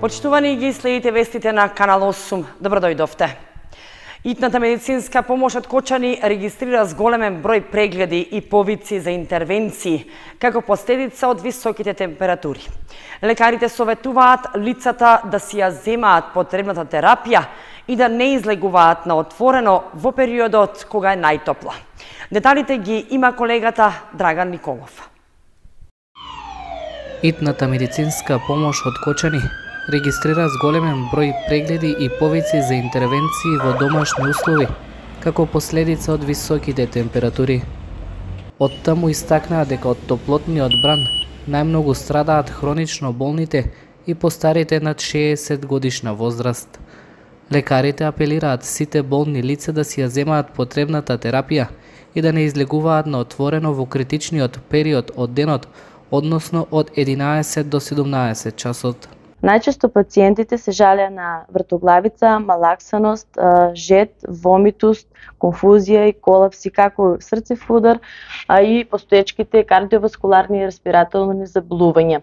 Почитувани ги следите вестите на Канал 8. Добро дојдовте. Итната медицинска помош од Кочани регистрира зголемен број прегледи и повици за интервенции, како последица од високите температури. Лекарите советуваат лицата да си ја земаат потребната терапија и да не излегуваат на отворено во периодот кога е најтопла. Деталите ги има колегата Драган Николов. Итната медицинска помош од Кочани регистрира големен број прегледи и повеќе за интервенции во домашни услови, како последица од високите температури. Од таму истакнаа дека од топлотниот бран најмногу страдаат хронично болните и постарите над 60 годишна возраст. Лекарите апелираат сите болни лица да си ја земаат потребната терапија и да не излегуваат на отворено во критичниот период од денот, односно од 11 до 17 часот. Најчесто пациентите се жалеа на вртоглавица, малаксаност, жет, вомитус, конфузија и колапси, како срцев удар, а и постоечките кардиоваскуларни и респираторни заблувања.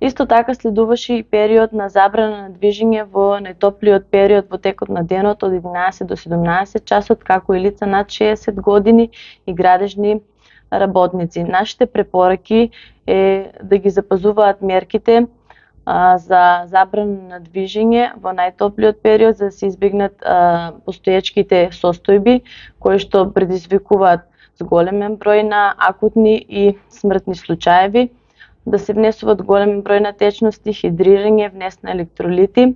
Исто така следуваше и период на забрана на движење во најтоплиот период во текот на денот од 11 до 17 часот, како и лица над 60 години и градежни работници. Нашите препораки е да ги запазуваат мерките за забрана на движење во најтоплиот период за да се избегнат а, постоечките состојби кои што предизвикуваат зголемен број на акутни и смртни случаеви, да се внесуваат голем број на течности, хидрирање, внес на електролити,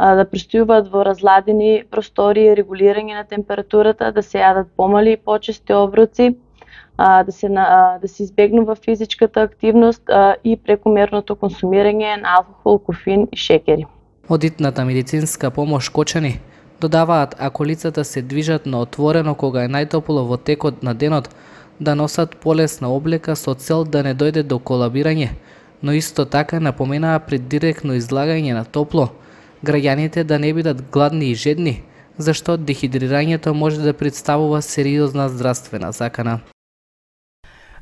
да престојуваат во разладени простории, регулирање на температурата, да се јадат помали и почести оброци, а, да се а, да се избегнува физичката активност а, и прекомерното консумирање на алкохол, кофеин и шеќери. Одитната медицинска помош кочани додаваат ако лицата се движат на отворено кога е најтопло во текот на денот, да носат полесна облека со цел да не дојде до колабирање, но исто така напоменаа пред директно излагање на топло, граѓаните да не бидат гладни и жедни, зашто дехидрирањето може да представува сериозна здравствена закана.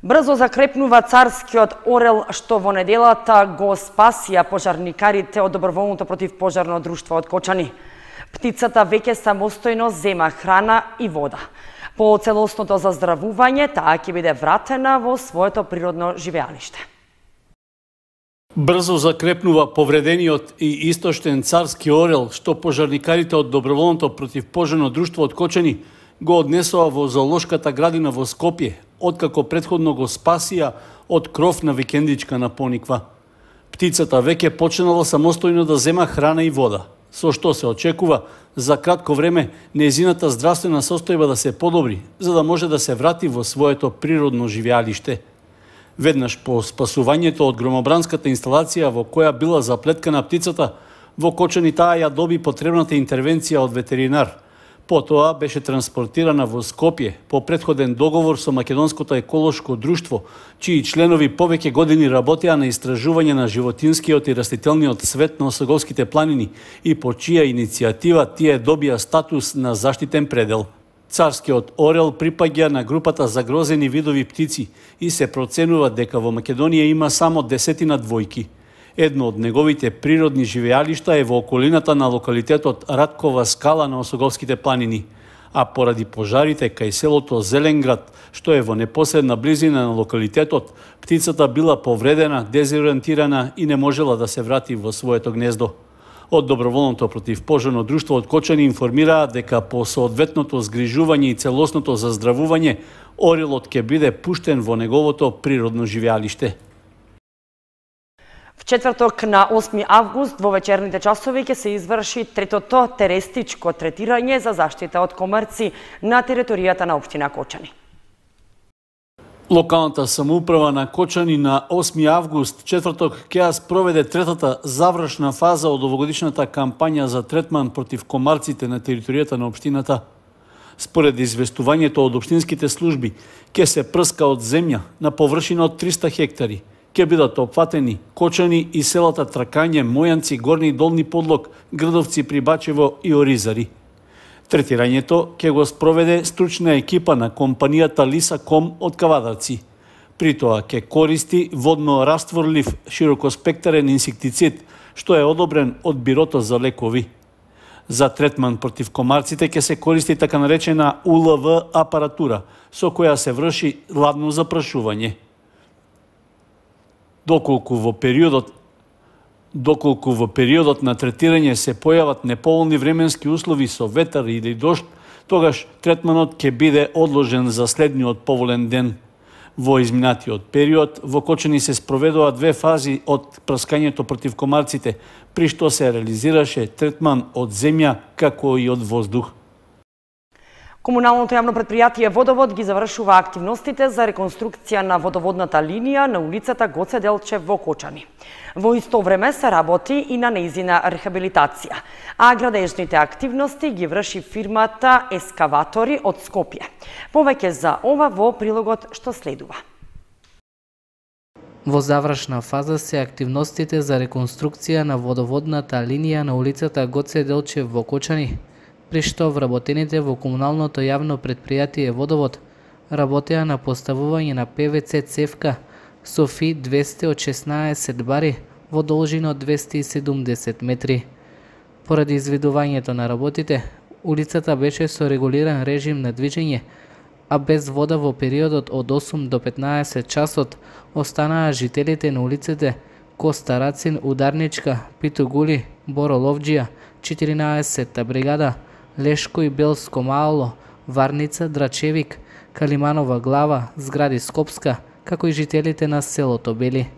Брзо закрепнува царскиот орел што во неделата го спасија пожарникарите од доброволното противпожарно друштво од Кочани. Птицата веќе самостојно зема храна и вода. По целосното заздравување, таа ќе биде вратена во своето природно живеалиште. Брзо закрепнува повредениот и истоштен царски орел, што пожарникарите од Доброволното противпожарно друштво од Кочани го однесоа во зоолошката градина во Скопје, откако предходно го спасија од кров на викендичка на пониква. Птицата веќе почнала самостојно да зема храна и вода, со што се очекува за кратко време нејзината здравствена состојба да се подобри, за да може да се врати во своето природно живеалиште. Веднаш по спасувањето од громобранската инсталација во која била заплеткана птицата, во Кочани таа ја доби потребната интервенција од ветеринар – Потоа беше транспортирана во Скопје по предходен договор со Македонското еколошко друштво, чии членови повеќе години работеа на истражување на животинскиот и растителниот свет на Осоговските планини и по чија иницијатива тие добија статус на заштитен предел. Царскиот орел припаѓа на групата загрозени видови птици и се проценува дека во Македонија има само десетина двојки – Едно од неговите природни живеалишта е во околината на локалитетот Раткова скала на Осоговските планини, а поради пожарите кај селото Зеленград, што е во непоседна близина на локалитетот, птицата била повредена, дезориентирана и не можела да се врати во своето гнездо. Од доброволното противпожарно друштво од Кочани информираа дека по соодветното згрижување и целосното заздравување орелот ќе биде пуштен во неговото природно живеалиште. Четврток на 8 август во вечерните часови ќе се изврши третото терестичко третирање за заштита од комарци на територијата на општина Кочани. Локалната самоуправа на Кочани на 8 август четврток ќе спроведе третата завршна фаза од овогодишната кампања за третман против комарците на територијата на општината. Според известувањето од општинските служби, ќе се прска од земја на површина од 300 хектари – ќе бидат опфатени Кочани и селата Тракање, Мојанци, Горни и Долни Подлог, градовци Прибачево и Оризари. Третирањето ќе го спроведе стручна екипа на компанијата Лисаком од Кавадарци. При тоа ќе користи водно растворлив широкоспектарен инсектицид, што е одобрен од Бирото за лекови. За третман против комарците ќе се користи така наречена УЛВ апаратура, со која се врши ладно запрашување доколку во периодот доколку во периодот на третирање се појават неповолни временски услови со ветар или дожд, тогаш третманот ќе биде одложен за следниот поволен ден. Во изминатиот период, во Кочени се спроведува две фази од прскањето против комарците, при што се реализираше третман од земја како и од воздух. Комуналното јавно предпријатие Водовод ги завршува активностите за реконструкција на водоводната линија на улицата Гоце Делчев во Кочани. Во исто време се работи и на неизина рехабилитација, а градежните активности ги врши фирмата Ескаватори од Скопје. Повеќе за ова во прилогот што следува. Во завршна фаза се активностите за реконструкција на водоводната линија на улицата Гоце Делчев во Кочани при што вработените во комуналното јавно предпријатие Водовод работеа на поставување на ПВЦ Цевка со фи 216 бари во должина од 270 метри. Поради изведувањето на работите, улицата беше со регулиран режим на движење, а без вода во периодот од 8 до 15 часот останаа жителите на улиците Коста Рацин, Ударничка, Питугули, Бороловџија, 14-та бригада, Лешко и Белско Маало, Варница, Драчевик, Калиманова глава, згради Скопска, како и жителите на селото Бели.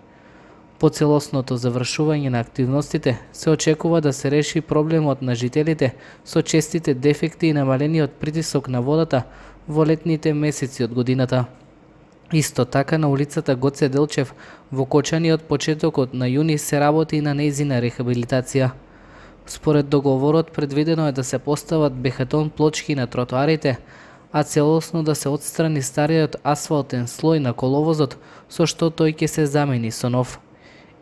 По целосното завршување на активностите се очекува да се реши проблемот на жителите со честите дефекти и намалениот притисок на водата во летните месеци од годината. Исто така на улицата Гоце Делчев во Кочани од почетокот на јуни се работи на нејзина рехабилитација. Според договорот предвидено е да се постават бехетон плочки на тротоарите, а целосно да се отстрани стариот асфалтен слој на коловозот, со што тој ќе се замени со нов.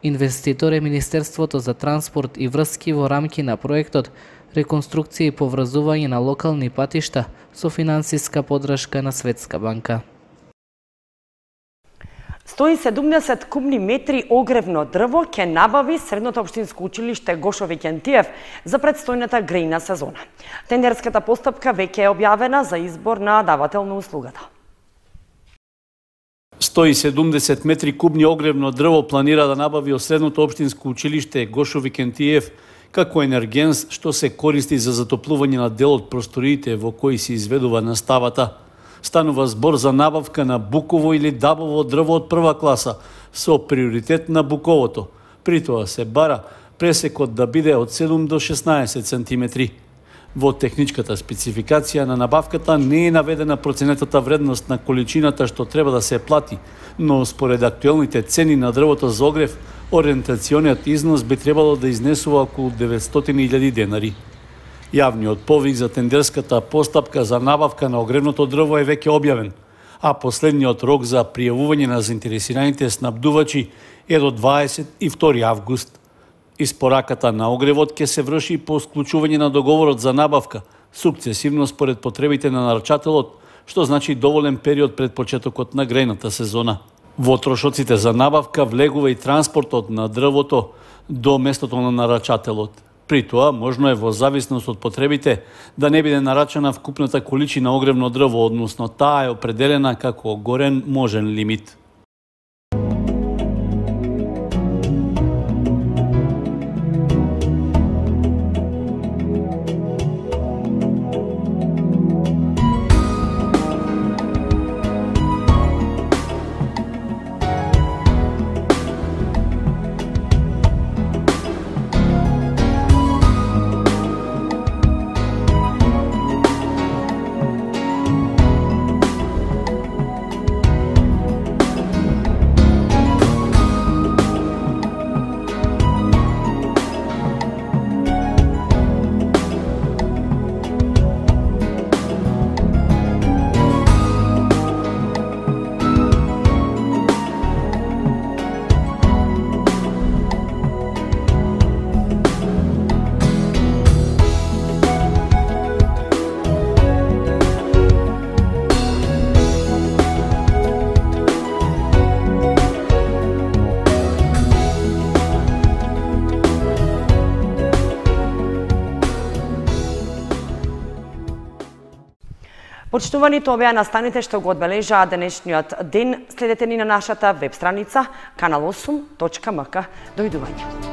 Инвеститор е Министерството за транспорт и врски во рамки на проектот реконструкција и поврзување на локални патишта со финансиска подршка на Светска банка. 170 кубни метри огревно дрво ќе набави Средното општинско училиште Гошовиќентиев за предстојната грејна сезона. Тендерската постапка веќе е објавена за избор на давател на услугата. 170 метри кубни огревно дрво планира да набави Средното општинско училиште Гошовиќентиев како енергенс што се користи за затоплување на дел од просториите во кои се изведува наставата – станува збор за набавка на буково или дабово дрво од прва класа со приоритет на буковото. При тоа се бара пресекот да биде од 7 до 16 сантиметри. Во техничката спецификација на набавката не е наведена проценетата вредност на количината што треба да се плати, но според актуелните цени на дрвото за огрев, ориентационниот износ би требало да изнесува околу 900.000 денари. Јавниот повик за тендерската постапка за набавка на огревното дрво е веќе објавен, а последниот рок за пријавување на заинтересираните снабдувачи е до 22 август. Испораката на огревот ќе се врши по склучување на договорот за набавка, сукцесивно според потребите на нарачателот, што значи доволен период пред почетокот на грејната сезона. Во трошоците за набавка влегува и транспортот на дрвото до местото на нарачателот. При тоа, можно е во зависност од потребите да не биде нарачена вкупната количина огревно дрво, односно таа е определена како горен можен лимит. Почитувани тоа беа настаните што го одбележаа денешниот ден. Следете ни на нашата веб страница kanal8.mk. Дојдување.